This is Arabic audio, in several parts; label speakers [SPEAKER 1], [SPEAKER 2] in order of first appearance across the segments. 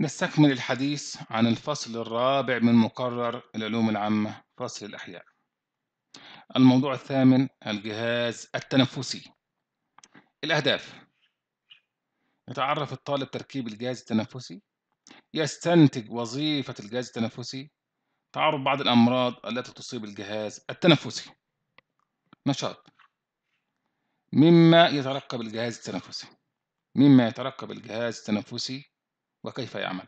[SPEAKER 1] نستكمل الحديث عن الفصل الرابع من مقرر العلوم العامة فصل الأحياء الموضوع الثامن الجهاز التنفسي الأهداف يتعرف الطالب تركيب الجهاز التنفسي يستنتج وظيفة الجهاز التنفسي تعرف بعض الأمراض التي تصيب الجهاز التنفسي نشاط مما يترقب الجهاز التنفسي مما يترقب الجهاز التنفسي وكيف يعمل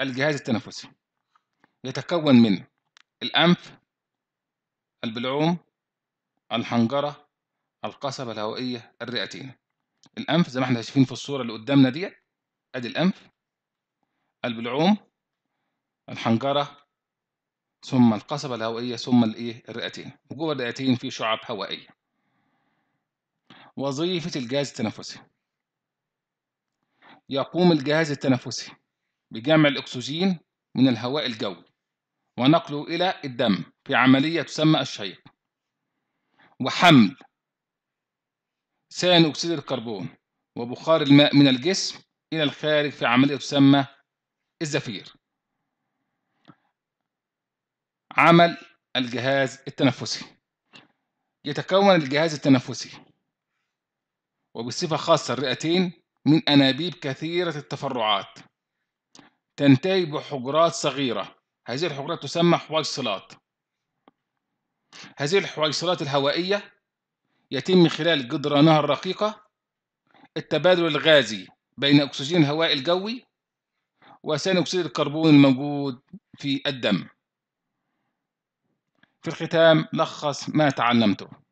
[SPEAKER 1] الجهاز التنفسي يتكون من الأنف البلعوم الحنجرة القصبة الهوائية الرئتين الأنف زي ما احنا شايفين في الصورة اللي قدامنا ديت أدي الأنف البلعوم الحنجرة ثم القصبة الهوائية ثم الإيه الرئتين وجوه الرئتين في شعب هوائية وظيفة الجهاز التنفسي يقوم الجهاز التنفسي بجمع الأكسجين من الهواء الجوي ونقله إلى الدم في عملية تسمى الشيق وحمل ثاني أكسيد الكربون وبخار الماء من الجسم إلى الخارج في عملية تسمى الزفير عمل الجهاز التنفسي يتكون الجهاز التنفسي وبصفة خاصة الرئتين من أنابيب كثيرة التفرعات تنتهي بحجرات صغيرة هذه الحجرات تسمى حويصلات هذه الحويصلات الهوائية يتم من خلال جدرانها الرقيقة التبادل الغازي بين أكسجين الهواء الجوي وثاني أكسيد الكربون الموجود في الدم في الختام لخص ما تعلمته